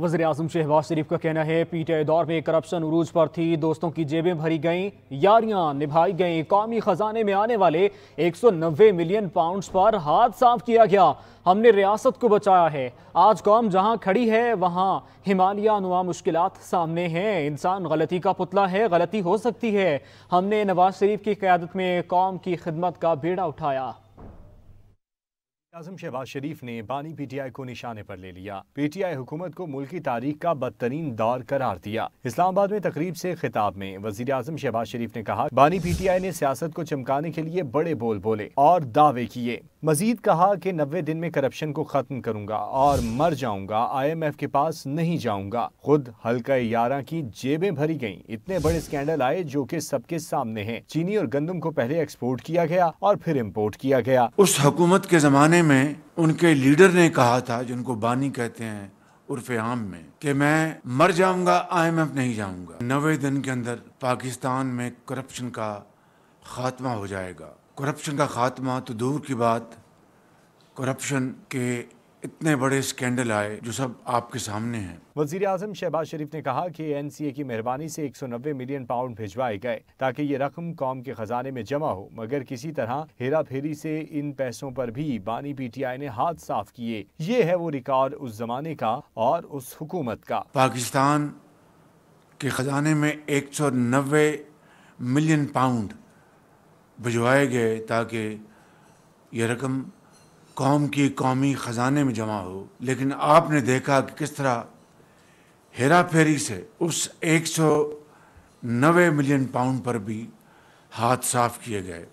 वजर अजम शहबाज शरीफ का कहना है पीटीआई दौर में करप्शन उरूज पर थी दोस्तों की जेबें भरी गईं यारियां निभाई गईं कौमी खजाने में आने वाले 190 मिलियन पाउंड्स पर हाथ साफ किया गया हमने रियासत को बचाया है आज कौम जहां खड़ी है वहां हिमालिया नुआ मुश्किल सामने हैं इंसान गलती का पुतला है गलती हो सकती है हमने नवाज शरीफ की क्यादत में कौम की खिदमत का बेड़ा उठाया आजम शहबाज शरीफ ने बानी पीटीआई को निशाने पर ले लिया पीटीआई हुकूमत को मुल्की तारीख का बदतरीन दौर करार दिया इस्लामाबाद में तकरीब से खिताब में वजीर आजम शहबाज शरीफ ने कहा बानी पीटीआई ने सियासत को चमकाने के लिए बड़े बोल बोले और दावे किए मजीद कहा कि नब्बे दिन में करप्शन को खत्म करूंगा और मर जाऊंगा आईएमएफ के पास नहीं जाऊंगा खुद हल्का यारा की जेबें भरी गयी इतने बड़े स्कैंडल आए जो कि सबके सामने हैं चीनी और गंदम को पहले एक्सपोर्ट किया गया और फिर इम्पोर्ट किया गया उस हुकूमत के जमाने में उनके लीडर ने कहा था जिनको बानी कहते हैं उर्फ आम में कि मैं मर जाऊंगा आईएमएफ नहीं जाऊंगा नवे दिन के अंदर पाकिस्तान में करप्शन का खात्मा हो जाएगा करप्शन का खात्मा तो दूर की बात करप्शन के इतने बड़े स्कैंडल आए जो सब आपके सामने हैं वजीर आजम शहबाज शरीफ ने कहा कि एनसीए की मेहरबानी से 190 मिलियन पाउंड भिजवाए गए ताकि ये रकम कौम के खजाने में जमा हो मगर किसी तरह हेरा फेरी से इन पैसों पर भी बानी पीटीआई ने हाथ साफ किए ये है वो रिकॉर्ड उस जमाने का और उस हुकूमत का पाकिस्तान के खजाने में नब्बे मिलियन पाउंड भिजवाए गए ताकि ये रकम कौम की कौमी ख़जाने में जमा हो लेकिन आपने देखा कि किस तरह हेरा फेरी से उस एक सौ नबे मिलियन पाउंड पर भी हाथ साफ किए गए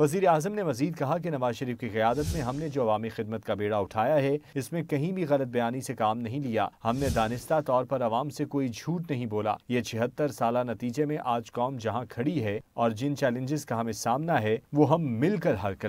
वजीर अजम ने मजीद कहा कि नवाज शरीफ की क्यादत में हमने जो अवामी खिदमत का बेड़ा उठाया है इसमें कहीं भी गलत बयानी से काम नहीं लिया हमने दानिस्ता तौर पर आवाम से कोई झूठ नहीं बोला ये छिहत्तर साल नतीजे में आज कौम जहाँ खड़ी है और जिन चैलेंजेस का हमें सामना है वो हम मिलकर हल कर